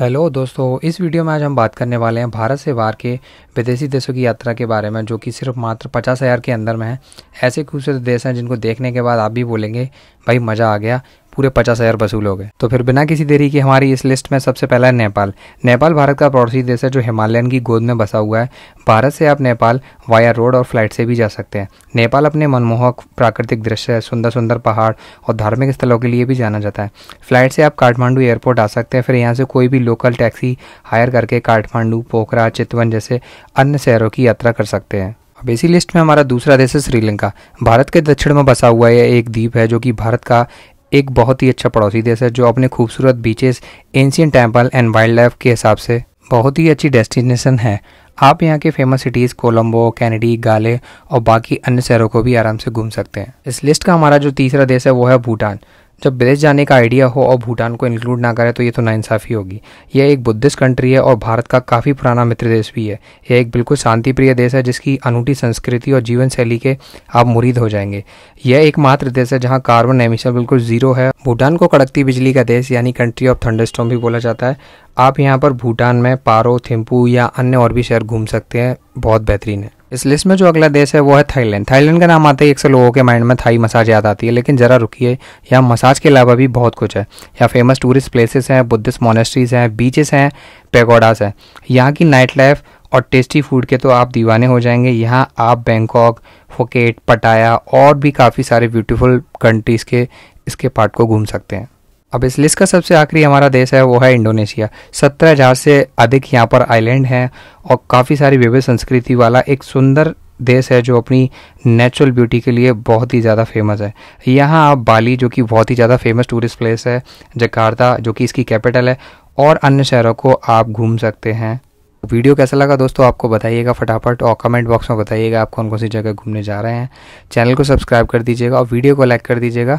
hello दोस्तों इस video में आज हम बात करने वाले हैं भारत से बाहर के विदेशी देशों की यात्रा के बारे में जो कि सिर्फ मात्र पचास हज़ार के अंदर में है ऐसे खूबसूरत देश हैं जिनको देखने के बाद आप भी बोलेंगे भाई मज़ा आ गया पूरे पचास हजार वसूल हो गए तो फिर बिना किसी देरी के हमारी इस लिस्ट में सबसे पहला है नेपाल नेपाल भारत का पड़ोसी देश है जो हिमालयन की गोद में बसा हुआ है भारत से आप नेपाल वाया रोड और फ्लाइट से भी जा सकते हैं नेपाल अपने मनमोहक प्राकृतिक दृश्य सुंदर सुंदर पहाड़ और धार्मिक स्थलों के लिए भी जाना जाता है फ्लाइट से आप काठमांडू एयरपोर्ट आ सकते हैं फिर यहाँ से कोई भी लोकल टैक्सी हायर करके काठमांडू पोखरा चितवन जैसे अन्य शहरों की यात्रा कर सकते हैं अब इसी लिस्ट में हमारा दूसरा देश है श्रीलंका भारत के दक्षिण में बसा हुआ यह एक द्वीप है जो कि भारत का एक बहुत ही अच्छा पड़ोसी देश है जो अपने खूबसूरत beaches ancient temple and wildlife के हिसाब से बहुत ही अच्छी डेस्टिनेशन है आप यहाँ के फेमस सिटीज़ कोलंबो कैनेडी गाले और बाकी अन्य शहरों को भी आराम से घूम सकते हैं इस लिस्ट का हमारा जो तीसरा देश है वो है भूटान जब विदेश जाने का आइडिया हो और भूटान को इंक्लूड ना करें तो ये तो नाइंसाफ़ी होगी यह एक बुद्धिस्ट कंट्री है और भारत का काफ़ी पुराना मित्र देश भी है यह एक बिल्कुल शांतिप्रिय देश है जिसकी अनूठी संस्कृति और जीवन शैली के आप मुरीद हो जाएंगे यह एकमात्र देश है जहाँ कार्बन एमिशन बिल्कुल ज़ीरो है भूटान को कड़कती बिजली का देश यानी कंट्री ऑफ थंडरस्टॉम भी बोला जाता है आप यहाँ पर भूटान में पारो थिम्पू या अन्य और भी शहर घूम सकते हैं बहुत बेहतरीन है इस लिस्ट में जो अगला देश है वो है थाईलैंड थाईलैंड का नाम आते ही एक से लोगों के माइंड में थाई मसाज याद आती है लेकिन ज़रा रुकिए यहाँ मसाज के अलावा भी बहुत कुछ है यहाँ फेमस टूरिस्ट प्लेसेस हैं बुद्धिस्ट मोनेस्ट्रीज हैं बीचेस हैं पेगोडास हैं यहाँ की नाइट लाइफ और टेस्टी फूड के तो आप दीवाने हो जाएंगे यहाँ आप बैंकॉक फोकेट पटाया और भी काफ़ी सारे ब्यूटीफुल कंट्रीज़ के इसके पार्ट को घूम सकते हैं अब इस लिस्ट का सबसे आखिरी हमारा देश है वो है इंडोनेशिया सत्रह हज़ार से अधिक यहाँ पर आइलैंड हैं और काफ़ी सारी विविध संस्कृति वाला एक सुंदर देश है जो अपनी नेचुरल ब्यूटी के लिए बहुत ही ज़्यादा फेमस है यहाँ आप बाली जो कि बहुत ही ज़्यादा फेमस टूरिस्ट प्लेस है जकार्ता जो कि इसकी कैपिटल है और अन्य शहरों को आप घूम सकते हैं वीडियो कैसा लगा दोस्तों आपको बताइएगा फटाफट और कमेंट बॉक्स में बताइएगा आप कौन कौन सी जगह घूमने जा रहे हैं चैनल को सब्सक्राइब कर दीजिएगा और वीडियो को लाइक कर दीजिएगा